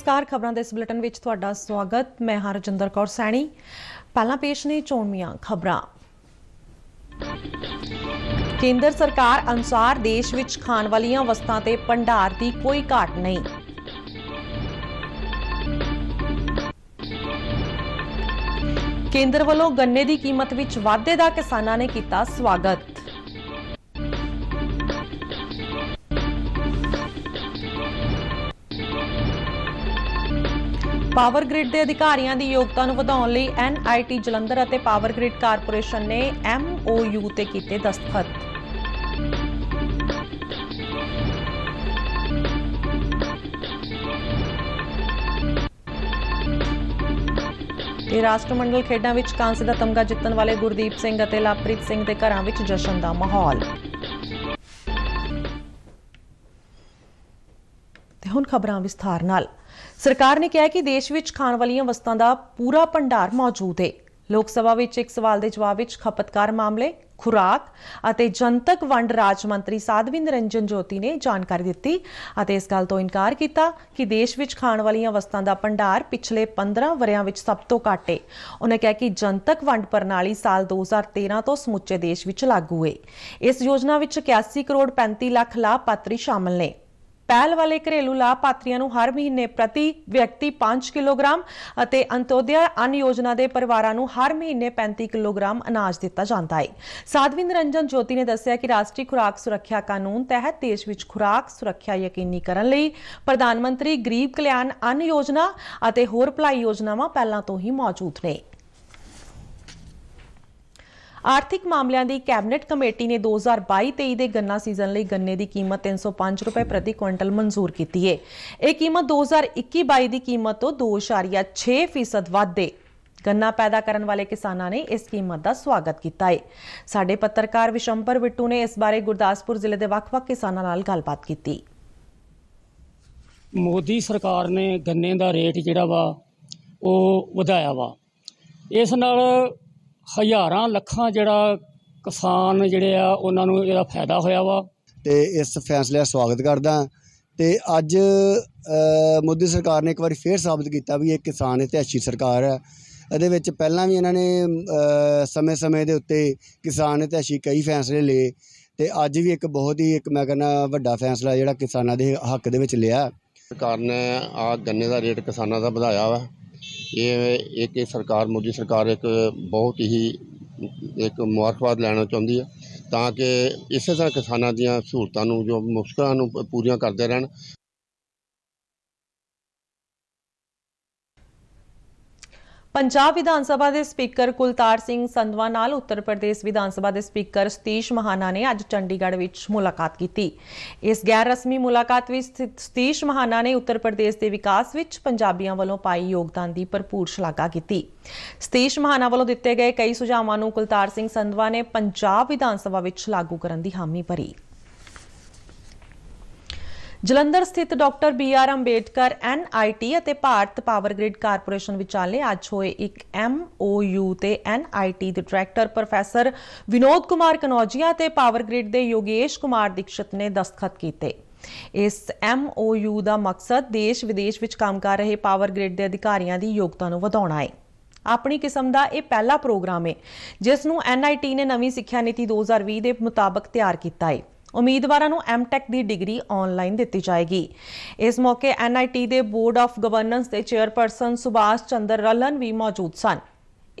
ਨਮਸਕਾਰ ਖਬਰਾਂ ਦੇ ਇਸ ਬੁਲੇਟਿਨ ਵਿੱਚ ਤੁਹਾਡਾ ਸਵਾਗਤ ਮੈਂ ਹਰਜਿੰਦਰ ਕੌਰ ਸੈਣੀ ਪਹਿਲਾਂ ਪੇਸ਼ ਨੇ ਚੋਣਵੀਆਂ ਖਬਰਾਂ ਕੇਂਦਰ ਸਰਕਾਰ ਅਨੁਸਾਰ ਦੇਸ਼ ਵਿੱਚ ਖਾਣ ਵਾਲੀਆਂ ਵਸਤਾਂ ਤੇ ਭੰਡਾਰ ਦੀ ਕੋਈ ਘਾਟ ਨਹੀਂ ਕੇਂਦਰ ਵੱਲੋਂ ਗੰਨੇ ਦੀ ਕੀਮਤ ਵਿੱਚ ਵਾਧੇ ਦਾ ਕਿਸਾਨਾਂ ਨੇ ਕੀਤਾ ਸਵਾਗਤ ਪਾਵਰ ਗ੍ਰਿਡ ਦੇ ਅਧਿਕਾਰੀਆਂ ਦੀ ਯੋਗਤਾ ਨੂੰ ਵਧਾਉਣ ਲਈ ਐਨਆਈਟੀ ਜਲੰਧਰ ਅਤੇ ਪਾਵਰ ਗ੍ਰਿਡ ਕਾਰਪੋਰੇਸ਼ਨ ਨੇ ਐਮਓਯੂ ਤੇ ਕੀਤੇ ਦਸਤਖਤ ਇਹ ਰਾਸ਼ਟਰਮੰਡਲ ਮੰਡਲ ਖੇਡਾਂ ਵਿੱਚ ਕਾਂਸੇ ਦਾ ਤਮਗਾ ਜਿੱਤਣ ਵਾਲੇ ਗੁਰਦੀਪ ਸਿੰਘ ਅਤੇ ਲਾਪ੍ਰੀਤ ਸਿੰਘ ਦੇ ਘਰਾਂ ਵਿੱਚ ਜਸ਼ਨ ਦਾ ਮਾਹੌਲ ਹੁਣ ਖਬਰਾਂ ਵਿਸਥਾਰ ਨਾਲ ਸਰਕਾਰ ਨੇ ਕਿਹਾ ਕਿ ਦੇਸ਼ ਵਿੱਚ ਖਾਣ ਵਾਲੀਆਂ ਵਸਤਾਂ ਦਾ ਪੂਰਾ ਭੰਡਾਰ ਮੌਜੂਦ ਹੈ ਲੋਕ ਸਭਾ ਵਿੱਚ ਇੱਕ ਸਵਾਲ ਦੇ ਜਵਾਬ ਵਿੱਚ ਖਪਤਕਾਰ ਮਾਮਲੇ ਖੁਰਾਕ ਅਤੇ ਜਨਤਕ ਵੰਡ ਰਾਜ ਮੰਤਰੀ ਸਾਧਵੀ ਰੰਜਨ ਜੋਤੀ ਨੇ ਜਾਣਕਾਰੀ ਦਿੱਤੀ ਅਤੇ ਇਸ ਗੱਲ ਤੋਂ ਇਨਕਾਰ ਕੀਤਾ ਕਿ ਦੇਸ਼ ਵਿੱਚ ਖਾਣ ਵਾਲੀਆਂ ਵਸਤਾਂ ਦਾ ਭੰਡਾਰ ਪਿਛਲੇ 15 ਵਰਿਆਂ ਵਿੱਚ ਸਭ ਤੋਂ ਘੱਟ ਹੈ ਉਹਨੇ ਕਿਹਾ ਕਿ ਜਨਤਕ ਵੰਡ ਪ੍ਰਣਾਲੀ ਸਾਲ 2013 ਤੋਂ ਸਮੁੱਚੇ ਦੇਸ਼ ਵਿੱਚ ਲਾਗੂ ਹੈ ਇਸ ਯੋਜਨਾ ਵਿੱਚ 81 ਕਰੋੜ 35 ਲੱਖ ਲਾਭਪਾਤਰੀ ਸ਼ਾਮਲ ਨੇ ਪਹਿਲ ਵਾਲੇ ਘਰੇਲੂ ਲਾਭਪਾਤਰੀਆਂ ਨੂੰ ਹਰ ਮਹੀਨੇ ਪ੍ਰਤੀ ਵਿਅਕਤੀ 5 ਕਿਲੋਗ੍ਰਾਮ ਅਤੇ ਅੰਤੋਦਿਆ ਅਨ ਯੋਜਨਾ ਦੇ ਪਰਿਵਾਰਾਂ ਨੂੰ ਹਰ ਮਹੀਨੇ 35 ਕਿਲੋਗ੍ਰਾਮ ਅਨਾਜ ਦਿੱਤਾ ਜਾਂਦਾ ਹੈ ਸਾਧਵਿੰਦਰ ਰੰਜਨ ਜੋਤੀ ਨੇ ਦੱਸਿਆ ਕਿ ਰਾਸ਼ਟਰੀ ਖੁਰਾਕ ਸੁਰੱਖਿਆ ਕਾਨੂੰਨ ਤਹਿਤ ਦੇਸ਼ ਵਿੱਚ ਖੁਰਾਕ ਸੁਰੱਖਿਆ ਯਕੀਨੀ ਕਰਨ ਲਈ ਪ੍ਰਧਾਨ ਮੰਤਰੀ ਗਰੀਬ ਕਲਿਆਣ ਅਨ ਯੋਜਨਾ ਅਤੇ ਹੋਰ ਭਲਾਈ ਯੋਜਨਾਵਾਂ ਪਹਿਲਾਂ ਤੋਂ ਹੀ ਮੌਜੂਦ ਨੇ ਆਰਥਿਕ ਮਾਮਲਿਆਂ ਦੀ ਕੈਬਨਿਟ ਕਮੇਟੀ ਨੇ 2022-23 ਦੇ ਗੰਨਾ ਸੀਜ਼ਨ ਲਈ ਗੰਨੇ ਦੀ ਕੀਮਤ 305 ਰੁਪਏ ਪ੍ਰਤੀ ਕੁਇੰਟਲ ਮਨਜ਼ੂਰ ਕੀਤੀ ਹੈ ਇਹ ਕੀਮਤ 2021-22 ਦੀ ਕੀਮਤ ਤੋਂ 2.6% ਵੱਧ ਹੈ ਗੰਨਾ ਪੈਦਾ ਕਰਨ ਵਾਲੇ ਕਿਸਾਨਾਂ ਨੇ ਇਸ ਕੀਮਤ ਦਾ ਸਵਾਗਤ ਕੀਤਾ ਹੈ ਸਾਡੇ ਪੱਤਰਕਾਰ ਵਿਸ਼ੰਪਰ ਵਿੱਟੂ ਨੇ ਇਸ ਬਾਰੇ ਗੁਰਦਾਸਪੁਰ ਜ਼ਿਲ੍ਹੇ ਦੇ ਵੱਖ-ਵੱਖ ਕਿਸਾਨਾਂ ਨਾਲ ਗੱਲਬਾਤ ਕੀਤੀ ਮੋਦੀ ਸਰਕਾਰ ਨੇ ਗੰਨੇ ਦਾ ਰੇਟ ਜਿਹੜਾ ਵਾ ਉਹ ਵਧਾਇਆ ਵਾ ਇਸ ਨਾਲ ਹਜ਼ਾਰਾਂ ਲੱਖਾਂ ਜਿਹੜਾ ਕਿਸਾਨ ਜਿਹੜੇ ਆ ਉਹਨਾਂ ਨੂੰ ਇਹਦਾ ਫਾਇਦਾ ਹੋਇਆ ਵਾ ਤੇ ਇਸ ਫੈਸਲੇ ਦਾ ਸਵਾਗਤ ਕਰਦਾ ਤੇ ਅੱਜ ਮੋਦੀ ਸਰਕਾਰ ਨੇ ਇੱਕ ਵਾਰੀ ਫੇਰ ਸਾਬਤ ਕੀਤਾ ਵੀ ਇਹ ਕਿਸਾਨ ਅੱਛੀ ਸਰਕਾਰ ਹੈ ਇਹਦੇ ਵਿੱਚ ਪਹਿਲਾਂ ਵੀ ਇਹਨਾਂ ਨੇ ਸਮੇਂ-ਸਮੇਂ ਦੇ ਉੱਤੇ ਕਿਸਾਨ ਅੱਛੀ ਕਈ ਫੈਸਲੇ ਲਏ ਤੇ ਅੱਜ ਵੀ ਇੱਕ ਬਹੁਤ ਹੀ ਇੱਕ ਮੈਂ ਕਹਿੰਦਾ ਵੱਡਾ ਫੈਸਲਾ ਜਿਹੜਾ ਕਿਸਾਨਾਂ ਦੇ ਹੱਕ ਦੇ ਵਿੱਚ ਲਿਆ ਸਰਕਾਰ ਨੇ ਆ ਗੰਨੇ ਦਾ ਰੇਟ ਕਿਸਾਨਾਂ ਦਾ ਵਧਾਇਆ ਵਾ ਇਹ ਇੱਕ ਸਰਕਾਰ ਮੋਦੀ ਸਰਕਾਰ ਇੱਕ ਬਹੁਤ ਹੀ ਇੱਕ ਮੁਬਾਰਕਬਾਦ ਲੈਣਾ ਚਾਹੁੰਦੀ ਹੈ ਤਾਂ ਕਿ ਇਸੇ ਤਰ੍ਹਾਂ ਕਿਸਾਨਾਂ ਦੀਆਂ ਸਹੂਲਤਾਂ ਨੂੰ ਜੋ ਮੁਸ਼ਕਲਾਂ ਨੂੰ ਪੂਰੀਆਂ ਕਰਦੇ ਰਹਿਣ ਪੰਜਾਬ ਵਿਧਾਨ ਸਭਾ ਦੇ ਸਪੀਕਰ ਕੁਲਤਾਰ ਸਿੰਘ ਸੰਧਵਾ ਨਾਲ ਉੱਤਰ ਪ੍ਰਦੇਸ਼ ਵਿਧਾਨ ਸਭਾ ਦੇ ਸਪੀਕਰ ਸਤੀਸ਼ ਮਹਾਨਾ ਨੇ ਅੱਜ ਚੰਡੀਗੜ੍ਹ ਵਿੱਚ ਮੁਲਾਕਾਤ ਕੀਤੀ ਇਸ ਗੈਰ ਰਸਮੀ ਮੁਲਾਕਾਤ ਵਿੱਚ ਸਤੀਸ਼ ਮਹਾਨਾ ਨੇ ਉੱਤਰ ਪ੍ਰਦੇਸ਼ ਦੇ ਵਿਕਾਸ ਵਿੱਚ ਪੰਜਾਬੀਆਂ ਵੱਲੋਂ ਪਾਈ ਯੋਗਦਾਨ ਦੀ ਭਰਪੂਰ ਸ਼ਲਾਘਾ ਕੀਤੀ ਸਤੀਸ਼ ਮਹਾਨਾ ਵੱਲੋਂ ਦਿੱਤੇ ਗਏ ਕਈ ਸੁਝਾਵਾਂ ਨੂੰ ਕੁਲਤਾਰ ਸਿੰਘ ਸੰਧਵਾ ਨੇ ਪੰਜਾਬ ਵਿਧਾਨ ਸਭਾ ਵਿੱਚ ਲਾਗੂ ਕਰਨ ਦੀ ਹਾਮੀ ਭਰੀ ਜਲੰਧਰ ਸਥਿਤ doctor B R Ambedkar N T ਅਤੇ ਭਾਰਤ ਪਾਵਰ ਗ੍ਰਿਡ ਕਾਰਪੋਰੇਸ਼ਨ ਵਿਚਾਲੇ ਅੱਜ ਹੋਏ ਇੱਕ ਐਮਓਯੂ ਤੇ ਐਨ ਟੀ ਦੇ ਡਾਇਰੈਕਟਰ ਪ੍ਰੋਫੈਸਰ ਵਿਨੋਦ ਕੁਮਾਰ ਕਨੌਜੀਆ ਤੇ ਪਾਵਰ ਗ੍ਰਿਡ ਦੇ ਯੋਗੇਸ਼ ਕੁਮਾਰ ਦੀਕਸ਼ਿਤ ਨੇ ਦਸਤਖਤ ਕੀਤੇ ਇਸ ਐਮਓਯੂ ਦਾ ਮਕਸਦ ਦੇਸ਼ ਵਿਦੇਸ਼ ਵਿੱਚ ਕੰਮ ਕਰ ਰਹੇ ਪਾਵਰ ਗ੍ਰਿਡ ਦੇ ਅਧਿਕਾਰੀਆਂ ਦੀ ਯੋਗਤਾ ਨੂੰ ਵਧਾਉਣਾ ਹੈ ਆਪਣੀ ਕਿਸਮ ਦਾ ਇਹ ਪਹਿਲਾ ਪ੍ਰੋਗਰਾਮ ਹੈ ਜਿਸ ਨੂੰ ਐਨ ਟੀ ਨੇ ਨਵੀਂ ਸਿੱਖਿਆ ਨੀਤੀ 2020 ਦੇ ਮੁਤਾਬਕ ਤਿਆਰ ਕੀਤਾ ਹੈ ਉਮੀਦਵਾਰਾਂ ਨੂੰ ਐਮਟੈਕ ਦੀ ਡਿਗਰੀ ਆਨਲਾਈਨ ਦਿੱਤੀ ਜਾਏਗੀ ਇਸ ਮੌਕੇ ਐਨਆਈਟੀ ਦੇ ਬੋਰਡ ਆਫ ਗਵਰਨੈਂਸ ਦੇ ਚੇਅਰਪਰਸਨ ਸੁਭਾਸ਼ ਚੰਦਰ ਰਲਨ ਵੀ ਮੌਜੂਦ ਸਨ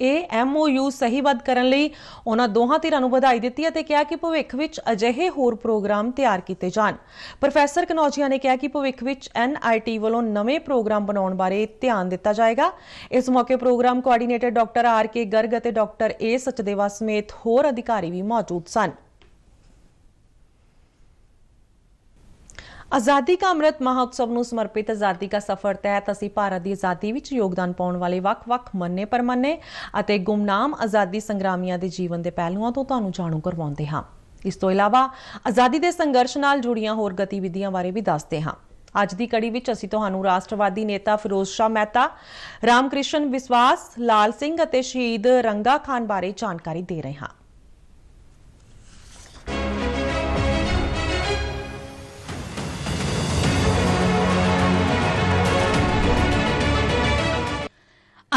ਇਹ ਐਮਓਯੂ ਸਹੀਬੱਧ ਕਰਨ ਲਈ ਉਹਨਾਂ ਦੋਹਾਂ ਧਿਰਾਂ ਨੂੰ ਵਧਾਈ ਦਿੱਤੀ ਅਤੇ ਕਿਹਾ ਕਿ ਭਵਿੱਖ ਵਿੱਚ ਅਜਿਹੇ ਹੋਰ ਪ੍ਰੋਗਰਾਮ ਤਿਆਰ ਕੀਤੇ ਜਾਣ ਪ੍ਰੋਫੈਸਰ ਕਨੌਜੀਆ ਨੇ ਕਿਹਾ ਕਿ ਭਵਿੱਖ ਵਿੱਚ ਐਨਆਈਟੀ ਵੱਲੋਂ ਨਵੇਂ ਪ੍ਰੋਗਰਾਮ ਬਣਾਉਣ ਬਾਰੇ ਧਿਆਨ ਦਿੱਤਾ ਜਾਏਗਾ ਇਸ ਮੌਕੇ program coordinator doctor R K Garg ਅਤੇ ਡਾਕਟਰ ਏ ਸਚਦੇਵਾ ਸਮੇਤ ਹੋਰ ਅਧਿਕਾਰੀ ਵੀ ਮੌਜੂਦ ਸਨ ਆਜ਼ਾਦੀ ਕਾ ਅੰਮ੍ਰਿਤ ਮਹੋਤਸਵ ਨੂੰ ਸਮਰਪਿਤ ਆਜ਼ਾਦੀ ਕਾ ਸਫ਼ਰ ਤਹਿਤ ਅਸੀਂ ਭਾਰਤ ਦੀ ਆਜ਼ਾਦੀ ਵਿੱਚ ਯੋਗਦਾਨ ਪਾਉਣ ਵਾਲੇ ਵੱਖ-ਵੱਖ ਮੰਨੇ ਪਰਮੰਨੇ ਅਤੇ ਗੁੰਮਨਾਮ ਆਜ਼ਾਦੀ ਸੰਗਰਾਮੀਆਂ ਦੇ ਜੀਵਨ ਦੇ ਪਹਿਲੂਆਂ ਤੋਂ ਤੁਹਾਨੂੰ ਜਾਣੂ ਕਰਵਾਉਂਦੇ ਹਾਂ ਇਸ ਤੋਂ ਇਲਾਵਾ ਆਜ਼ਾਦੀ ਦੇ ਸੰਘਰਸ਼ ਨਾਲ ਜੁੜੀਆਂ ਹੋਰ ਗਤੀਵਿਧੀਆਂ ਬਾਰੇ ਵੀ ਦੱਸਦੇ ਹਾਂ ਅੱਜ ਦੀ ਕੜੀ ਵਿੱਚ ਅਸੀਂ ਤੁਹਾਨੂੰ ਰਾਸ਼ਟਰਵਾਦੀ ਨੇਤਾ ਫਿਰੋਜ਼ ਸ਼ਾ ਮਹਿਤਾ, ਰਾਮਕ੍ਰਿਸ਼ਨ ਵਿਸਵਾਸ, ਲਾਲ ਸਿੰਘ ਅਤੇ ਸ਼ਹੀਦ ਰੰਗਾ ਖਾਨ ਬਾਰੇ ਜਾਣਕਾਰੀ ਦੇ ਰਹੇ ਹਾਂ।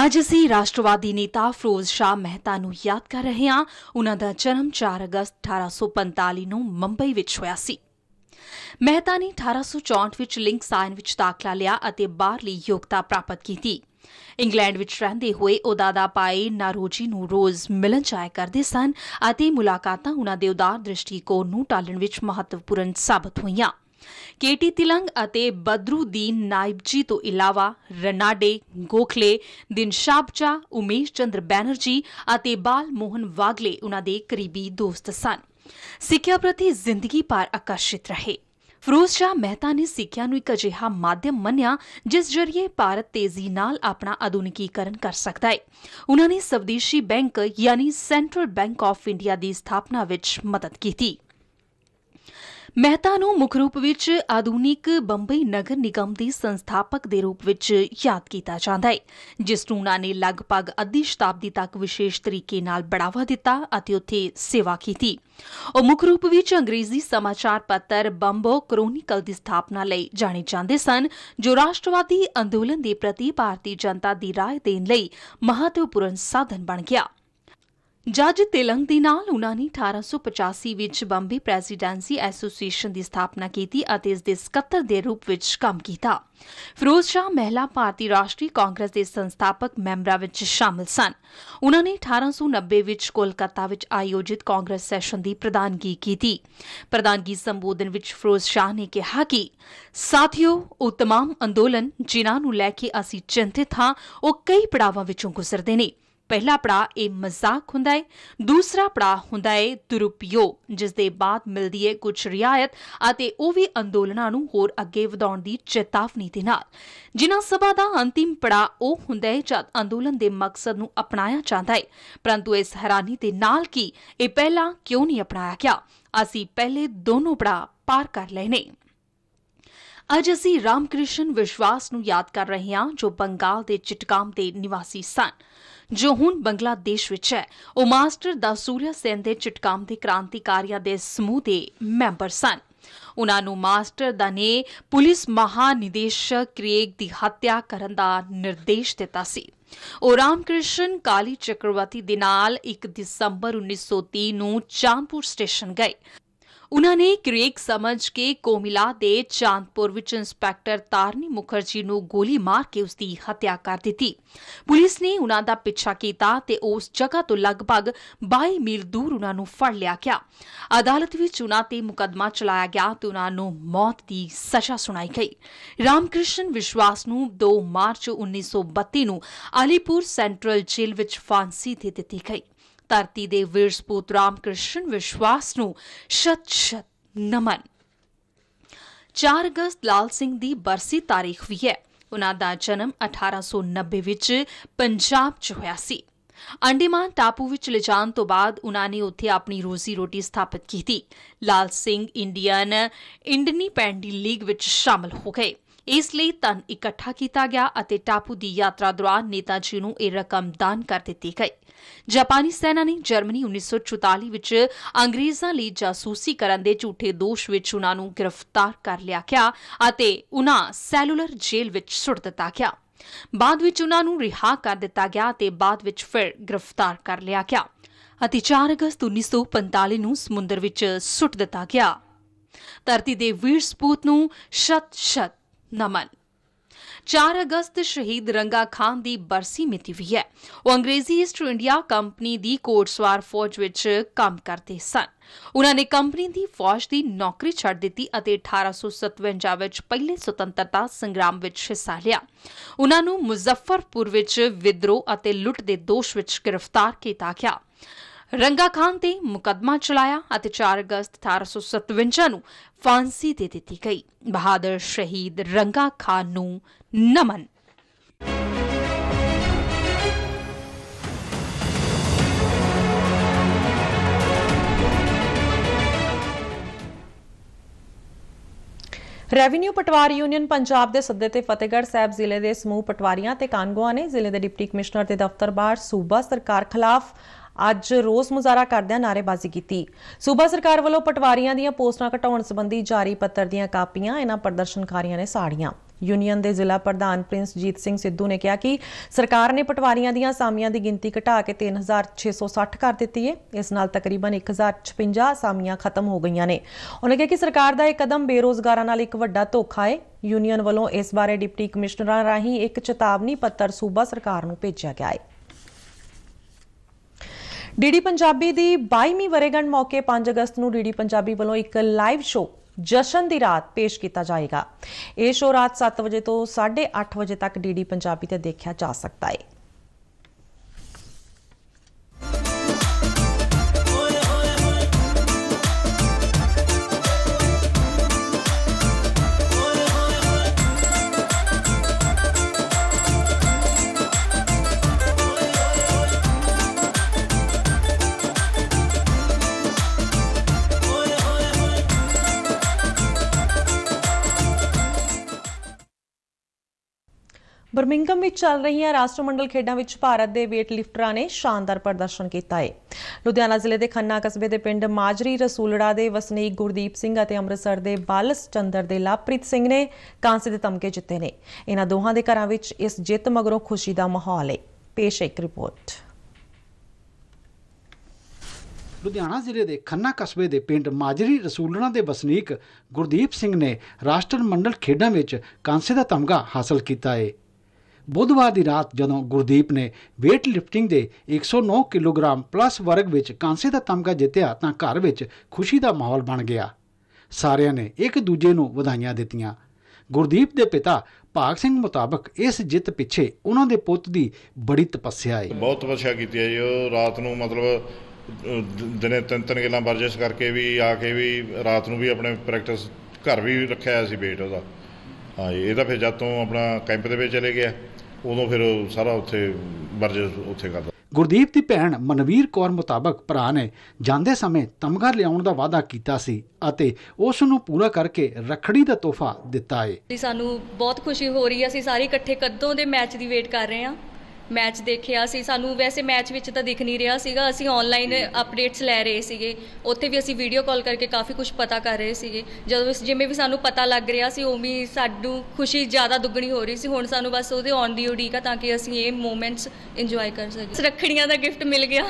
ਅੱਜ ਅਸੀਂ ਰਾਸ਼ਟਰਵਾਦੀ ਨੇਤਾ ਫਿਰੋਜ਼ ਸ਼ਾਹ ਮਹਿਤਾ ਨੂੰ ਯਾਦ ਕਰ ਰਹੇ ਹਾਂ ਉਹਨਾਂ ਦਾ ਜਨਮ 4 ਅਗਸਤ 1845 ਨੂੰ ਮੁੰਬਈ ਵਿੱਚ ਹੋਇਆ ਸੀ ਮਹਿਤਾ ਨੇ 1864 ਵਿੱਚ ਲਿੰਕ ਸਾਇਨ ਵਿੱਚ ਦਾਖਲਾ ਲਿਆ ਅਤੇ ਬਾਹਰਲੀ ਯੋਗਤਾ ਪ੍ਰਾਪਤ ਕੀਤੀ ਇੰਗਲੈਂਡ ਵਿੱਚ ਰਹਿੰਦੇ ਹੋਏ ਉਹ ਦਾਦਾ ਪਾਈ ਨਾਰੋਜੀ ਨੂੰ ਰੋਜ਼ ਮਿਲਣ ਜਾਇਆ ਕਰਦੇ ਸਨ ਅਤੇ ਮੁਲਾਕਾਤਾਂ ਉਹਨਾਂ ਦੇ ਉਦਾਰ ਦ੍ਰਿਸ਼ਟੀਕੋਣ ਨੂੰ ਟਾਲਣ ਵਿੱਚ ਮਹੱਤਵਪੂਰਨ ਸਾਬਤ ਹੋਈਆਂ ਕੇਟੀ ਤਿਲੰਗ ਅਤੇ ਬਦਰੂਦੀਨ ਨਾਇਬਜੀ ਤੋਂ ਇਲਾਵਾ ਰਨਾਡੇ ਗੋਖਲੇ ਦਿਨਸ਼ਾਬਚਾ ਉਮੇਸ਼ ਚੰਦਰ ਬੈਨਰਜੀ ਅਤੇ ਬਾਲ ਮੋਹਨ ਵਾਗਲੇ ਉਹਨਾਂ ਦੇ ਕਰੀਬੀ ਦੋਸਤ ਸਨ ਸਿੱਖਿਆ ਪ੍ਰਤੀ ਜ਼ਿੰਦਗੀ ਭਰ ਆਕਰਸ਼ਿਤ ਰਹੇ ਫਿਰੋਜ਼ ਸ਼ਾਹ ਮਹਿਤਾ ਨੇ ਸਿੱਖਿਆ ਨੂੰ ਇੱਕ ਅਜਿਹਾ ਮਾਧਿਅਮ ਮੰਨਿਆ ਜਿਸ ਜ਼ਰੀਏ ਭਾਰਤ ਤੇਜ਼ੀ ਨਾਲ ਆਪਣਾ ਆਧੁਨਿਕੀਕਰਨ ਕਰ ਸਕਦਾ ਹੈ। ਉਹਨਾਂ ਨੇ ਸਵਦੇਸ਼ੀ ਬੈਂਕ ਯਾਨੀ ਸੈਂਟਰਲ ਬੈਂਕ ਆਫ ਇੰਡੀਆ ਦੀ ਸਥਾਪਨਾ ਵਿੱਚ ਮਦਦ ਕੀਤੀ। ਮਹਿਤਾ ਨੂੰ ਮੁੱਖ ਰੂਪ ਵਿੱਚ ਆਧੁਨਿਕ ਬੰਬਈ ਨਗਰ ਨਿਗਮ ਦੇ ਸੰਸਥਾਪਕ ਦੇ ਰੂਪ ਵਿੱਚ ਯਾਦ ਕੀਤਾ ਜਾਂਦਾ ਹੈ ਜਿਸ ਨੂੰ ਉਹਨਾਂ ਨੇ ਲਗਭਗ ਅੱਧੀ ਸ਼ਤਾਬਦੀ ਤੱਕ ਵਿਸ਼ੇਸ਼ ਤਰੀਕੇ ਨਾਲ ਬੜਾਵਾ ਦਿੱਤਾ ਅਤੇ ਉੱਥੇ ਸੇਵਾ ਕੀਤੀ ਉਹ ਮੁੱਖ ਰੂਪ ਵਿੱਚ ਅੰਗਰੇਜ਼ੀ ਸਮਾਚਾਰ ਪੱਤਰ ਬੰਬੋ ਕ੍ਰੋਨਿਕਲ ਦੀ ਸਥਾਪਨਾ ਲਈ ਜਾਣੇ ਜਾਂਦੇ ਸਨ ਜੋ ਰਾਸ਼ਟਰਵਾਦੀ ਅੰਦੋਲਨ ਦੇ ਪ੍ਰਤੀ ਭਾਰਤੀ ਜਨਤਾ ਦੀ ਰਾਏ ਦੇਣ ਲਈ ਮਹੱਤਵਪੂਰਨ ਸਾਧਨ ਬਣ ਗਿਆ ਜੱਜ ਤਿਲੰਗ ਦੇ ਨਾਲ ਉਹਨਾਂ ਨੇ 1885 ਵਿੱਚ ਬੰਬੇ ਪ੍ਰੈਜ਼ੀਡੈਂਸੀ ਐਸੋਸੀਏਸ਼ਨ ਦੀ ਸਥਾਪਨਾ ਕੀਤੀ ਅਤੇ ਇਸ ਦੇ ਸਕੱਤਰ ਦੇ ਰੂਪ ਵਿੱਚ ਕੰਮ ਕੀਤਾ। ਫਿਰੋਜ਼ ਸ਼ਾਹ ਮਹਿਲਾ ਭਾਰਤੀ ਰਾਸ਼ਟਰੀ ਕਾਂਗਰਸ ਦੇ ਸੰਸਥਾਪਕ ਮੈਂਬਰਾਂ ਵਿੱਚ ਸ਼ਾਮਲ ਸਨ। ਉਹਨਾਂ ਨੇ 1890 ਵਿੱਚ ਕੋਲਕਾਤਾ ਵਿੱਚ ਆਯੋਜਿਤ ਕਾਂਗਰਸ ਸੈਸ਼ਨ ਦੀ ਪ੍ਰਧਾਨਗੀ ਕੀਤੀ। ਪ੍ਰਧਾਨਗੀ ਸੰਬੋਧਨ ਵਿੱਚ ਫਿਰੋਜ਼ ਸ਼ਾਹ ਨੇ ਕਿਹਾ ਕਿ ਸਾਥੀਓ ਉਹ ਅੰਦੋਲਨ ਜਿਨ੍ਹਾਂ ਨੂੰ ਲੈ ਕੇ ਅਸੀਂ ਚਿੰਤਿਤ ਹਾਂ ਉਹ ਕਈ ਪੜਾਵਾਂ ਵਿੱਚੋਂ ਗੁਜ਼ਰਦੇ ਨੇ। ਪਹਿਲਾ ਪੜਾ ਇਹ ਮਜ਼ਾਕ ਹੁੰਦਾ ਹੈ ਦੂਸਰਾ ਪੜਾ ਹੁੰਦਾ ਹੈ ਦੁਰਉਪਯੋਗ ਜਿਸ ਦੇ ਬਾਅਦ ਮਿਲਦੀ ਹੈ ਕੁਝ ਰਿਆਇਤ ਅਤੇ ਉਹ ਵੀ ਅੰਦੋਲਨਾਂ ਨੂੰ ਹੋਰ ਅੱਗੇ ਵਧਾਉਣ ਦੀ ਚੇਤਾਵਨੀ ਦੇ ਨਾਲ ਜਿਨ੍ਹਾਂ ਸਭਾ ਦਾ ਅੰਤਿਮ ਪੜਾ ਉਹ ਹੁੰਦਾ ਹੈ ਜਦ ਅੰਦੋਲਨ ਦੇ ਮਕਸਦ ਨੂੰ ਅਪਣਾਇਆ ਜਾਂਦਾ ਹੈ ਪਰੰਤੂ ਇਸ ਹੈਰਾਨੀ ਦੇ ਨਾਲ ਕਿ ਇਹ ਪਹਿਲਾ ਕਿਉਂ ਨਹੀਂ ਅਪਣਾਇਆ ਗਿਆ ਅਸੀਂ ਪਹਿਲੇ ਦੋਨੋਂ ਪੜਾ ਪਾਰ ਕਰ ਲਏ ਨੇ ਅੱਜ ਅਸੀਂ ਰਾਮਕ੍ਰਿਸ਼ਨ ਵਿਸ਼ਵਾਸ ਨੂੰ ਯਾਦ ਕਰ ਰਹੇ ਹਾਂ ਜੋ ਬੰਗਾਲ ਦੇ ਚਿਟਕਾਮ ਦੇ ਨਿਵਾਸੀ ਸਨ ਜੋ ਹੁਣ ਬੰਗਲਾਦੇਸ਼ ਵਿੱਚ ਹੈ ਉਹ ਮਾਸਟਰ ਦਾ ਸੂਰਿਆ ਸੈਨ ਦੇ ਚਟਕਾਮ ਦੇ ਕ੍ਰਾਂਤੀਕਾਰੀਆਂ ਦੇ ਸਮੂਹ ਦੇ ਮੈਂਬਰ ਸਨ ਉਹਨਾਂ ਨੂੰ ਮਾਸਟਰ ਦਾ ਨੇ ਪੁਲਿਸ ਮਹਾਨਿਦੇਸ਼ਕ ਕ੍ਰੇਗ ਦੀ ਹੱਤਿਆ ਕਰਨ ਦਾ ਨਿਰਦੇਸ਼ ਦਿੱਤਾ ਸੀ ਉਹ ਰਾਮਕ੍ਰਿਸ਼ਨ ਕਾਲੀ ਚੱਕਰਵਤੀ ਦੇ ਨਾਲ 1 ਦਸੰਬਰ 1930 ਨੂੰ ਚਾਂਪੂਰ ਸਟੇਸ਼ਨ ਗਏ ਉਹਨਾਂ ਨੇ ਕ੍ਰੀਕ ਸਮਝ ਕੇ ਕੋਮਿਲਾ ਦੇ ਚਾਂਦਪੁਰ ਵਿੱਚ ਇੰਸਪੈਕਟਰ ਤਾਰਨੀ ਮੁਖਰਜੀ ਨੂੰ ਗੋਲੀ ਮਾਰ ਕੇ ਉਸ ਦੀ ਹੱਤਿਆ ਕਰ ਦਿੱਤੀ ਪੁਲਿਸ ਨੇ ਉਹਨਾਂ ਦਾ ਪਿੱਛਾ ਕੀਤਾ ਤੇ ਉਸ ਜਗ੍ਹਾ ਤੋਂ ਲਗਭਗ 22 ਮੀਲ ਦੂਰ ਉਹਨਾਂ ਨੂੰ ਫੜ ਲਿਆ ਗਿਆ ਅਦਾਲਤ ਵਿੱਚ ਉਹਨਾਂ ਤੇ ਮੁਕਦਮਾ ਚਲਾਇਆ ਗਿਆ ਤੇ ਉਹਨਾਂ ਨੂੰ ਮੌਤ ਦੀ ਸਜ਼ਾ ਸੁਣਾਈ ਗਈ ਰਾਮਕ੍ਰਿਸ਼ਨ ਵਿਸ਼ਵਾਸ ਨੂੰ 2 ਮਾਰਚ 1932 ਨੂੰ ਅਲੀਪੁਰ ਸੈਂਟਰਲ ਜੇਲ੍ਹ ਵਿੱਚ ਫਾਂਸੀ ਦੇ ਦਿੱਤੀ ਗਈ ਧਰਤੀ ਦੇ ਵੀਰ ਸਪੂਤ ਰਾਮਕ੍ਰਿਸ਼ਨ ਵਿਸ਼ਵਾਸ ਨੂੰ ਸ਼ਤ ਸ਼ਤ ਨਮਨ 4 ਅਗਸਤ ਲਾਲ ਸਿੰਘ ਦੀ ਬਰਸੀ ਤਾਰੀਖ ਵੀ ਹੈ ਉਹਨਾਂ ਦਾ ਜਨਮ 1890 ਵਿੱਚ ਪੰਜਾਬ 'ਚ ਹੋਇਆ ਸੀ ਅੰਡੀਮਾਨ ਟਾਪੂ ਵਿੱਚ ਲਿਜਾਨ ਤੋਂ ਬਾਅਦ ਉਹਨਾਂ ਨੇ ਉੱਥੇ ਆਪਣੀ ਰੋਜ਼ੀ ਰੋਟੀ ਸਥਾਪਿਤ ਕੀਤੀ ਲਾਲ ਸਿੰਘ ਇੰਡੀਅਨ ਪੈਂਡੀ ਲੀਗ ਵਿੱਚ ਸ਼ਾਮਲ ਹੋ ਗਏ ਇਸ ਲਈ ਤਨ ਇਕੱਠਾ ਕੀਤਾ ਗਿਆ ਅਤੇ ਟਾਪੂ ਦੀ ਯਾਤਰਾ ਦੌਰਾਨ ਨੇਤਾ ਜੀ ਨੂੰ ਇਹ ਰਕਮ ਦਾਨ ਕਰ ਦਿੱਤੀ ਗਈ ਜਾਪਾਨੀ ਸੈਨਾ ਨੇ ਜਰਮਨੀ 1944 ਵਿੱਚ ਅੰਗਰੇਜ਼ਾਂ ਲਈ ਜਾਸੂਸੀ ਕਰਨ ਦੇ ਝੂਠੇ ਦੋਸ਼ ਵਿੱਚ ਉਹਨਾਂ ਨੂੰ ਗ੍ਰਿਫਤਾਰ ਕਰ ਲਿਆ ਗਿਆ ਅਤੇ ਉਹਨਾਂ ਸੈਲੂਲਰ ਜੇਲ੍ਹ ਵਿੱਚ ਸੁੱਟ ਦਿੱਤਾ ਗਿਆ ਬਾਅਦ ਵਿੱਚ ਉਹਨਾਂ ਨੂੰ ਰਿਹਾ ਕਰ ਦਿੱਤਾ ਗਿਆ ਤੇ ਬਾਅਦ ਵਿੱਚ ਫਿਰ ਗ੍ਰਿਫਤਾਰ ਕਰ ਲਿਆ ਗਿਆ ਅਤੇ 4 ਅਗਸਤ 1945 ਨੂੰ ਸਮੁੰਦਰ ਵਿੱਚ ਸੁੱਟ ਦਿੱਤਾ ਗਿਆ ਧਰਤੀ ਦੇ ਵੀਰ ਸਪੂਤ ਨੂੰ ਸ਼ਤ ਸ਼ਤ ਨਮਨ 4 ਅਗਸਤ ਸ਼ਹੀਦ ਰੰਗਾ ਖਾਨ ਦੀ ਬਰਸੀ ਮਿਤੀ ਵੀ ਹੈ ਉਹ ਅੰਗਰੇਜ਼ੀ ਈਸਟ ਇੰਡੀਆ ਕੰਪਨੀ ਦੀ ਕੋਟਸਵਾਰ ਫੌਜ ਵਿੱਚ ਕੰਮ ਕਰਦੇ ਸਨ ਉਹਨਾਂ ਨੇ ਕੰਪਨੀ ਦੀ ਫੌਜ ਦੀ ਨੌਕਰੀ ਛੱਡ ਦਿੱਤੀ ਅਤੇ 1857 ਵਿੱਚ ਪਹਿਲੇ ਸੁਤੰਤਰਤਾ ਸੰਗਰਾਮ ਵਿੱਚ ਹਿੱਸਾ ਲਿਆ ਉਹਨਾਂ ਨੂੰ ਮੁਜ਼ੱਫਰਪੁਰ ਵਿੱਚ ਵਿਦਰੋਹ ਅਤੇ ਲੁੱਟ ਦੇ ਦੋਸ਼ ਵਿੱਚ ਗ੍ਰਿਫਤਾਰ ਕੀਤਾ ਗਿਆ ਰੰਗਾ ਖਾਨ ਤੇ ਮੁਕਦਮਾ ਚਲਾਇਆ ਅਤੇ 4 ਅਗਸਤ 1857 ਨੂੰ ਫਾਂਸੀ ਦੇ ਦਿੱਤੀ ਗਈ ਬਹਾਦਰ ਸ਼ਹੀਦ ਰੰਗਾ ਖਾਨ ਨੂੰ ਨਮਨ ਰੈਵਨਿਊ ਪਟਵਾਰੀ ਯੂਨੀਅਨ ਪੰਜਾਬ ਦੇ ਸੱਦੇ ਤੇ ਫਤਿਹਗੜ੍ਹ ਸਾਹਿਬ ਜ਼ਿਲ੍ਹੇ ਦੇ ਸਮੂਹ ਪਟਵਾਰੀਆਂ ਤੇ ਕਾਨੂੰਗੋਆਂ ਨੇ ਜ਼ਿਲ੍ਹੇ ਦੇ ਡਿਪਟੀ ਕਮਿਸ਼ਨਰ ਦੇ ਦਫ਼ਤਰ ਬਾਹਰ ਸੂਬਾ ਸਰਕਾਰ ਖਿਲਾਫ ਅੱਜ ਰੋਸ ਮੁਜ਼ਾਹਰਾ ਕਰਦਿਆਂ ਨਾਰੇਬਾਜ਼ੀ ਕੀਤੀ ਸੂਬਾ ਸਰਕਾਰ ਵੱਲੋਂ ਪਟਵਾਰੀਆਂ ਦੀਆਂ ਪੋਸਟਾਂ ਘਟਾਉਣ ਸੰਬੰਧੀ ਜਾਰੀ ਪੱਤਰ ਦੀਆਂ ਕਾਪੀਆਂ ਇਹਨਾਂ ਪ੍ਰਦਰਸ਼ਨਕਾਰੀਆਂ ਨੇ ਸਾੜੀਆਂ ਯੂਨੀਅਨ ਦੇ ਜ਼ਿਲ੍ਹਾ ਪ੍ਰਧਾਨ ਪ੍ਰਿੰਸ ਜੀਤ ਸਿੰਘ ਸਿੱਧੂ ਨੇ ਕਿਹਾ ਕਿ ਸਰਕਾਰ ਨੇ ਪਟਵਾਰੀਆਂ ਦੀਆਂ ਸਾਮੀਆਂ ਦੀ ਗਿਣਤੀ ਘਟਾ ਕੇ 3660 ਕਰ ਦਿੱਤੀ ਹੈ ਇਸ ਨਾਲ ਤਕਰੀਬਨ 1056 ਸਾਮੀਆਂ ਖਤਮ ਹੋ ਗਈਆਂ ਨੇ ਉਹਨੇ ਕਿਹਾ ਕਿ ਸਰਕਾਰ ਦਾ ਇਹ ਕਦਮ ਬੇਰੋਜ਼ਗਾਰਾਂ ਨਾਲ ਇੱਕ ਵੱਡਾ ਧੋਖਾ ਹੈ ਯੂਨੀਅਨ ਵੱਲੋਂ ਇਸ ਬਾਰੇ ਡਿਪਟੀ ਕਮਿਸ਼ਨਰਾਂ ਰਾਹੀਂ ਇੱਕ ਚੇਤਾਵਨੀ ਪੱਤਰ ਸੂਬਾ ਸਰਕਾਰ ਨੂੰ ਭੇਜਿਆ ਗਿਆ ਹੈ ਡੀਡੀ ਪੰਜਾਬੀ ਦੀ 22ਵੀਂ ਵਰੇਗੰਡ ਮੌਕੇ 5 ਅਗਸਤ ਨੂੰ ਡੀਡੀ ਪੰਜਾਬੀ ਵੱਲੋਂ ਇੱਕ ਲਾਈਵ ਸ਼ੋਅ ਜਸ਼ਨ ਦੀ ਰਾਤ ਪੇਸ਼ ਕੀਤਾ ਜਾਏਗਾ ਇਹ ਸ਼ੋਅ ਰਾਤ 7 ਵਜੇ ਤੋਂ 8:30 ਵਜੇ ਤੱਕ ਡੀਡੀ ਪੰਜਾਬੀ ਤੇ ਦੇਖਿਆ ਜਾ ਸਕਦਾ ਹੈ ਬਰਮਿੰਗਮ ਵਿੱਚ ਚੱਲ ਰਹੀਆਂ ਰਾਸ਼ਟਰਮੰਡਲ ਖੇਡਾਂ ਵਿੱਚ ਭਾਰਤ ਦੇ weight lifters ਨੇ ਸ਼ਾਨਦਾਰ ਪ੍ਰਦਰਸ਼ਨ ਕੀਤਾ ਹੈ ਲੁਧਿਆਣਾ ਜ਼ਿਲ੍ਹੇ ਦੇ ਖੰਨਾ ਕਸਬੇ ਦੇ ਪਿੰਡ ਮਾਜਰੀ ਰਸੂਲੜਾ ਦੇ ਵਸਨੀਕ ਗੁਰਦੀਪ ਸਿੰਘ ਅਤੇ ਅੰਮ੍ਰਿਤਸਰ ਦੇ ਬਾਲਸ ਚੰਦਰ ਦੇ ਲਾਪ੍ਰਿਤ ਸਿੰਘ ਨੇ ਕਾਂਸੇ ਦੇ ਤਮਕੇ ਜਿੱਤੇ ਨੇ ਇਹਨਾਂ ਦੋਹਾਂ ਦੇ ਘਰਾਂ ਵਿੱਚ ਇਸ ਜਿੱਤ ਮਗਰੋਂ ਖੁਸ਼ੀ ਦਾ ਮਾਹੌਲ ਹੈ ਪੇਸ਼ ਇੱਕ ਰਿਪੋਰਟ ਲੁਧਿਆਣਾ ਜ਼ਿਲ੍ਹੇ ਦੇ ਖੰਨਾ ਕਸਬੇ ਦੇ ਪਿੰਡ ਮਾਜਰੀ ਰਸੂਲਣਾ ਦੇ ਵਸਨੀਕ ਗੁਰਦੀਪ ਸਿੰਘ ਨੇ ਰਾਸ਼ਟਰਮੰਡਲ ਮੰਡਲ ਖੇਡਾਂ ਵਿੱਚ ਕਾਂਸੇ ਦਾ ਤਮਗਾ ਹਾਸਲ ਕੀਤਾ ਹੈ ਬੁੱਧਵਾਰ ਦੀ ਰਾਤ ਜਦੋਂ ਗੁਰਦੀਪ ਨੇ weight lifting ਦੇ 109 ਕਿਲੋਗ੍ਰਾਮ ਪਲੱਸ ਵਰਗ ਵਿੱਚ ਕਾਂਸੇ ਦਾ ਤਮਗਾ ਜਿੱਤਿਆ ਤਾਂ ਘਰ ਵਿੱਚ ਖੁਸ਼ੀ ਦਾ ਮਾਹੌਲ ਬਣ ਗਿਆ ਸਾਰਿਆਂ ਨੇ ਇੱਕ ਦੂਜੇ ਨੂੰ ਵਧਾਈਆਂ ਦਿੱਤੀਆਂ ਗੁਰਦੀਪ ਦੇ ਪਿਤਾ ਭਾਗ ਸਿੰਘ ਮੁਤਾਬਕ ਇਸ ਜਿੱਤ ਪਿੱਛੇ ਉਹਨਾਂ ਦੇ ਪੁੱਤ ਦੀ ਬੜੀ ਤਪੱਸਿਆ ਹੈ ਬਹੁਤ ਤਪੱਸਿਆ ਕੀਤੀ ਹੈ ਜੋ ਰਾਤ ਨੂੰ ਮਤਲਬ ਦਿਨੇ ਤਿੰਨ ਤਿੰਨ ਗੱਲਾਂ ਵਰਜਿਸ਼ ਕਰਕੇ ਵੀ ਆ ਕੇ ਵੀ ਰਾਤ ਨੂੰ ਵੀ ਆਪਣੇ ਪ੍ਰੈਕਟਿਸ ਘਰ ਵੀ ਰੱਖਿਆ ਸੀ ਵੇਟ ਉਹਦਾ ਹਾਂ ਇਹਦਾ ਫਿਰ ਜਦ ਤੋਂ ਆਪਣਾ ਕੈਂਪ ਦੇ ਵਿੱਚ ਚਲੇ ਗਿਆ ਉਦੋਂ ਫਿਰ ਸਾਰਾ ਉੱਥੇ ਵਰਜਸ ਉੱਥੇ ਕਰਦਾ ਗੁਰਦੀਪ ਦੀ ਭੈਣ ਮਨਵੀਰ ਕੌਰ ਮੁਤਾਬਕ ਭਰਾ ਨੇ ਜਾਂਦੇ ਸਮੇਂ ਤਮਗਾ ਲਿਆਉਣ ਦਾ ਵਾਅਦਾ ਕੀਤਾ ਸੀ ਅਤੇ ਉਸ ਨੂੰ ਪੂਰਾ ਕਰਕੇ ਰਖੜੀ ਦਾ ਤੋਹਫਾ ਦਿੱਤਾ ਹੈ ਸਾਨੂੰ ਬਹੁਤ ਖੁਸ਼ੀ ਹੋ ਰਹੀ ਹੈ ਅਸੀਂ ਸਾਰੇ ਇਕੱਠੇ ਕਦੋਂ ਦੇ ਮੈਚ ਦੀ ਵੇਟ ਕਰ ਰਹੇ ਹਾਂ ਮੈਚ ਦੇਖਿਆ ਸੀ ਸਾਨੂੰ ਵੈਸੇ ਮੈਚ ਵਿੱਚ ਤਾਂ ਦਿਖ ਨਹੀਂ ਰਿਹਾ ਸੀਗਾ ਅਸੀਂ ਆਨਲਾਈਨ ਅਪਡੇਟਸ ਲੈ ਰਹੇ ਸੀਗੇ ਉੱਥੇ ਵੀ ਅਸੀਂ ਵੀਡੀਓ ਕਾਲ ਕਰਕੇ ਕਾਫੀ ਕੁਝ ਪਤਾ ਕਰ ਰਹੇ ਸੀਗੇ ਜਦੋਂ ਇਸ ਜਿਵੇਂ ਵੀ ਸਾਨੂੰ ਪਤਾ ਲੱਗ ਰਿਹਾ ਸੀ ਉਹ ਵੀ ਸਾਨੂੰ ਖੁਸ਼ੀ ਜ਼ਿਆਦਾ ਦੁੱਗਣੀ ਹੋ ਰਹੀ ਸੀ ਹੁਣ ਸਾਨੂੰ ਬਸ ਉਹਦੇ ਆਨ ਦੀ ਉਡੀਕ ਆ ਤਾਂ ਕਿ ਅਸੀਂ ਇਹ ਮੂਮੈਂਟਸ ਇੰਜੋਏ ਕਰ ਸਕੀਏ ਸਰਖੜੀਆਂ ਦਾ ਗਿਫਟ ਮਿਲ ਗਿਆ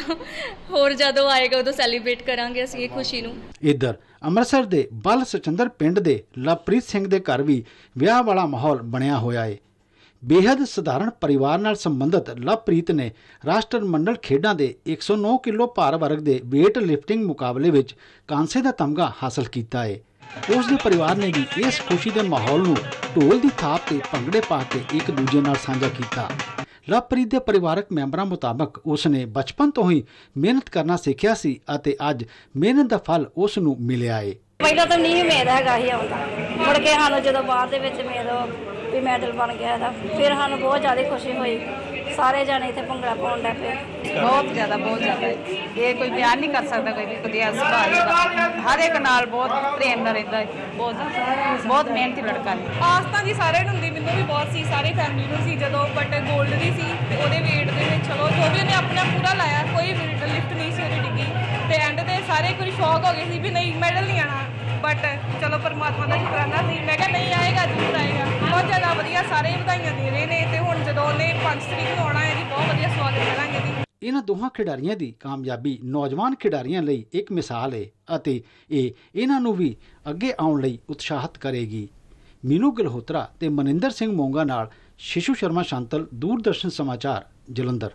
ਹੋਰ ਜਦੋਂ ਆਏਗਾ ਉਦੋਂ ਸੈਲੀਬ੍ਰੇਟ ਕਰਾਂਗੇ ਅਸੀਂ ਇਹ ਖੁਸ਼ੀ ਨੂੰ ਇੱਧਰ ਅੰਮ੍ਰਿਤਸਰ ਦੇ ਬਲ ਸਚੰਦਰ ਪਿੰਡ ਦੇ ਲਵਪ੍ਰੀਤ ਸਿੰਘ ਦੇ ਘਰ ਵੀ ਵਿਆਹ ਵਾਲਾ ਮਾਹੌਲ ਬਣਿਆ ਹੋਇਆ ਏ ਬੇहद ਸਧਾਰਨ ਪਰਿਵਾਰ ਨਾਲ ਸੰਬੰਧਿਤ ਲਵਪ੍ਰੀਤ ਨੇ ਰਾਸ਼ਟਰ ਮੰਡਲ ਖੇਡਾਂ ਦੇ 109 ਕਿਲੋ ਭਾਰ ਵਰਗ ਦੇ weight lifting ਮੁਕਾਬਲੇ ਵਿੱਚ ਕਾਂਸੇ ਦਾ ਤਮਗਾ ਹਾਸਲ ਕੀਤਾ ਹੈ ਉਸ ਦੇ ਪਰਿਵਾਰ ਨੇ ਵੀ ਇਸ ਖੁਸ਼ੀ ਦੇ ਮਾਹੌਲ ਨੂੰ ਢੋਲ ਦੀ ਥਾਪ ਤੇ ਭੰਗੜੇ ਪਾ ਕੇ ਇੱਕ ਦੂਜੇ ਨਾਲ ਸਾਂਝਾ ਕੀਤਾ ਲਵਪ੍ਰੀਤ ਦੇ ਪਰਿਵਾਰਕ ਮੈਂਬਰਾਂ ਮੁਤਾਬਕ ਉਸ ਨੇ ਬਚਪਨ ਤੋਂ ਹੀ ਮਿਹਨਤ ਕਰਨਾ ਸਿੱਖਿਆ ਸੀ ਅਤੇ ਅੱਜ ਮਿਹਨਤ ਦਾ ਫਲ ਉਸ ਨੂੰ ਮਿਲਿਆ ਹੈ ਪਹਿਲਾਂ ਤਾਂ ਨਹੀਂ ਉਮੀਦ ਹੈਗਾ ਹੀ ਆਉਂਦਾ ਮੁੜ ਕੇ ਹਾਲੋ ਜਦੋਂ ਬਾਅਦ ਦੇ ਵਿੱਚ ਮੇਰੋ ਵੀ ਮੈਡਲ ਬਣ ਗਿਆ ਇਹਦਾ ਫਿਰ ਸਾਨੂੰ ਬਹੁਤ ਜ਼ਿਆਦਾ ਖੁਸ਼ੀ ਹੋਈ ਸਾਰੇ ਜਾਣੇ ਇੱਥੇ ਭੰਗੜਾ ਪਾਉਣ ਲੱਗ ਪਏ ਬਹੁਤ ਜ਼ਿਆਦਾ ਬਹੁਤ ਜ਼ਿਆਦਾ ਇਹ ਕੋਈ ਬਿਆਨ ਨਹੀਂ ਕਰ ਸਕਦਾ ਕੋਈ ਵੀ ਵਧੀਆ ਸੁਭਾਅ ਹਰ ਇੱਕ ਨਾਲ ਬਹੁਤ ਪ੍ਰੇਮ ਨਾਲ ਰਹਿੰਦਾ ਹੈ ਬਹੁਤ ਬਹੁਤ ਮਿਹਨਤੀ ਲੜਕਾ ਹੈ ਆਸ ਤਾਂ ਜੀ ਸਾਰੇ ਨੂੰ ਹੁੰਦੀ ਮੈਨੂੰ ਵੀ ਬਹੁਤ ਸੀ ਸਾਰੇ ਫੈਮਿਲੀ ਨੂੰ ਸੀ ਜਦੋਂ ਬਟ 골ਡ ਦੀ ਸੀ ਤੇ ਉਹਦੇ weight ਦੇ ਵਿੱਚ ਚਲੋ ਜੋ ਵੀ ਉਹਨੇ ਆਪਣਾ ਪੂਰਾ ਲਾਇਆ ਕੋਈ ਵੀ ਲਿਫਟ ਨਹੀਂ ਸੀ ਉਹਦੀ ਡਿੱਗੀ ਤੇ ਐਂਡ ਤੇ ਸਾਰੇ ਕੋਈ ਸ਼ੌਕ ਹੋ ਗਏ ਸੀ ਵੀ ਨਹੀਂ ਮੈਡਲ ਨਹੀਂ ਆਣਾ ਬਟ ਚਲੋ ਪਰਮਾਤਮਾ ਦਾ ਸ਼ੁਕਰਾਨਾ ਸੀ ਮੈਂ ਕਿਹਾ ਨਹੀਂ ਆਏਗਾ ਜ਼ਰੂਰ ਆਏਗਾ ਬਹੁਤ ਜ਼ਿਆਦਾ ਵਧੀਆ ਸਾਰੇ ਵਧਾਈਆਂ ਦੇ ਰਹੇ ਨੇ ਤੇ ਹੁਣ ਜਦੋਂ ਉਹਨੇ 5 ਤਰੀਕ ਨੂੰ ਆਉਣਾ ਹੈ ਜੀ ਬਹੁਤ ਵਧੀਆ ਸਵਾਗਤ ਕਰਾਂਗੇ ਜੀ ਇਹਨਾਂ ਦੋਹਾਂ ਖਿਡਾਰੀਆਂ ਦੀ ਕਾਮਯਾਬੀ ਨੌਜਵਾਨ ਖਿਡਾਰੀਆਂ ਲਈ ਇੱਕ ਮਿਸਾਲ ਹੈ ਅਤੇ ਇਹ ਇਹਨਾਂ ਨੂੰ ਵੀ ਅੱਗੇ ਆਉਣ ਲਈ ਉਤਸ਼ਾਹਿਤ ਕਰੇਗੀ ਮੀਨੂ ਗਲਹੋਤਰਾ ਤੇ ਮਨਿੰਦਰ ਸਿੰਘ ਮੋਂਗਾ ਨਾਲ ਸ਼ਿਸ਼ੂ ਸ਼ਰਮਾ ਸ਼ਾਂਤਲ ਦੂਰਦਰਸ਼ਨ ਸਮਾਚਾਰ ਜਲੰਧਰ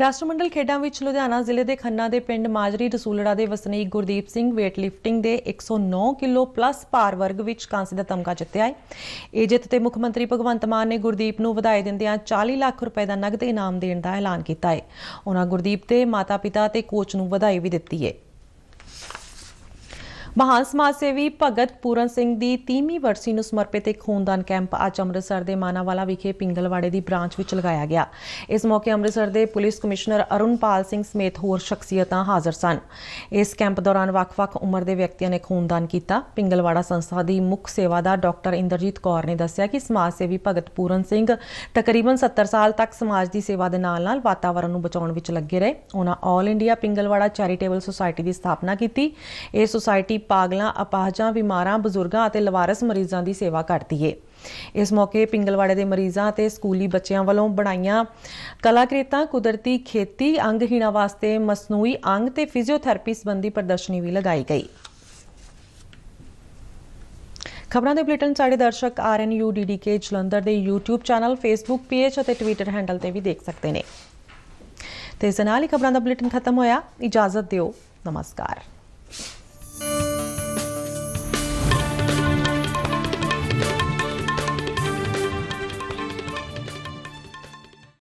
ਰਾਸ਼ਟਰਮੰਡਲ ਖੇਡਾਂ ਵਿੱਚ ਲੁਧਿਆਣਾ ਜ਼ਿਲ੍ਹੇ ਦੇ ਖੰਨਾ ਦੇ ਪਿੰਡ ਮਾਜਰੀ ਰਸੂਲੜਾ ਦੇ ਵਸਨੀਕ ਗੁਰਦੀਪ ਸਿੰਘ weight lifting ਦੇ 109 ਕਿਲੋ ਪਲੱਸ ਭਾਰ ਵਰਗ ਵਿੱਚ ਕਾਂਸੀ ਦਾ ਤਮਗਾ ਜਿੱਤਿਆ ਹੈ ਇਹ ਜਿੱਤ ਤੇ ਮੁੱਖ ਮੰਤਰੀ ਭਗਵੰਤ ਮਾਨ ਨੇ ਗੁਰਦੀਪ ਨੂੰ ਵਧਾਈ ਦਿੰਦਿਆਂ 40 ਲੱਖ ਰੁਪਏ ਦਾ ਨਗਦ ਇਨਾਮ ਦੇਣ ਦਾ ਐਲਾਨ ਕੀਤਾ ਹੈ ਉਹਨਾਂ ਗੁਰਦੀਪ ਤੇ ਮਾਤਾ-ਪਿਤਾ ਤੇ ਕੋਚ ਨੂੰ ਵਧਾਈ ਵੀ ਦਿੱਤੀ ਹੈ ਮਹਾਨ ਸਮਾਜ ਸੇਵੀ ਭਗਤ ਪੂਰਨ ਸਿੰਘ ਦੀ 30ਵੀਂ ਵਰਸੀ ਨੂੰ ਸਮਰਪਿਤ ਇੱਕ ਖੂਨਦਾਨ ਕੈਂਪ ਅੱਜ ਅੰਮ੍ਰਿਤਸਰ ਦੇ ਮਾਨਾਵਾਲਾ ਵਿਖੇ ਪਿੰਗਲਵਾੜੇ ਦੀ ਬ੍ਰਾਂਚ ਵਿੱਚ ਲਗਾਇਆ ਗਿਆ ਇਸ ਮੌਕੇ ਅੰਮ੍ਰਿਤਸਰ ਦੇ ਪੁਲਿਸ ਕਮਿਸ਼ਨਰ ਅਰੁਣਪਾਲ ਸਿੰਘ ਸਮੇਤ ਹੋਰ ਸ਼ਖਸੀਅਤਾਂ ਹਾਜ਼ਰ ਸਨ ਇਸ ਕੈਂਪ ਦੌਰਾਨ ਵੱਖ-ਵੱਖ ਉਮਰ ਦੇ ਵਿਅਕਤੀਆਂ ਨੇ ਖੂਨਦਾਨ ਕੀਤਾ ਪਿੰਗਲਵਾੜਾ ਸੰਸਥਾ ਦੀ ਮੁੱਖ ਸੇਵਾਦਾਰ ਡਾਕਟਰ ਇੰਦਰਜੀਤ ਕੌਰ ਨੇ ਦੱਸਿਆ ਕਿ ਸਮਾਜ ਸੇਵੀ ਭਗਤ ਪੂਰਨ ਸਿੰਘ ਤਕਰੀਬਨ 70 ਸਾਲ ਤੱਕ ਸਮਾਜ ਦੀ ਸੇਵਾ ਦੇ ਨਾਲ-ਨਾਲ ਵਾਤਾਵਰਣ ਨੂੰ ਬਚਾਉਣ ਵਿੱਚ ਲੱਗੇ ਰਹੇ ਉਹਨਾਂ All India Pingalwara charitable society ਦੀ ਸਥਾਪਨਾ ਕੀਤੀ ਇਹ ਸੋਸਾਇਟੀ ਪਾਗਲਾਂ ਅਪਾਹਜਾਂ ਬਿਮਾਰਾਂ ਬਜ਼ੁਰਗਾਂ ਅਤੇ ਲਵਾਰਸ ਮਰੀਜ਼ਾਂ ਦੀ ਸੇਵਾ ਕਰਦੀ ਏ ਇਸ ਮੌਕੇ ਪਿੰਗਲਵਾੜੇ ਦੇ ਮਰੀਜ਼ਾਂ ਅਤੇ ਸਕੂਲੀ ਬੱਚਿਆਂ ਵੱਲੋਂ ਬਣਾਈਆਂ ਕਲਾਕ੍ਰਿਤਾਂ ਕੁਦਰਤੀ ਖੇਤੀ ਅੰਗਹੀਣਾ ਵਾਸਤੇ ਮਸਨੂਈ ਅੰਗ ਤੇ ਫਿਜ਼ੀਓਥੈਰੇਪੀ ਸੰਬੰਧੀ ਪ੍ਰਦਰਸ਼ਨੀ ਵੀ ਲਗਾਈ ਗਈ ਖਬਰਾਂ ਦੇ ਬੁਲੇਟਿਨ ਸਾਡੇ ਦਰਸ਼ਕ ਆਰਐਨਯੂ ਡੀਡੀਕੇ ਜਲੰਧਰ ਦੇ YouTube ਚੈਨਲ Facebook ਪੇਜ ਅਤੇ Twitter ਹੈਂਡਲ ਤੇ ਵੀ ਦੇਖ ਸਕਦੇ ਨੇ ਤੇ ਇਸ ਨਾਲ ਹੀ ਖਬਰਾਂ ਦਾ ਬੁਲੇਟਿਨ ਖਤਮ ਹੋਇਆ ਇਜਾਜ਼ਤ ਦਿਓ ਨਮਸਕਾਰ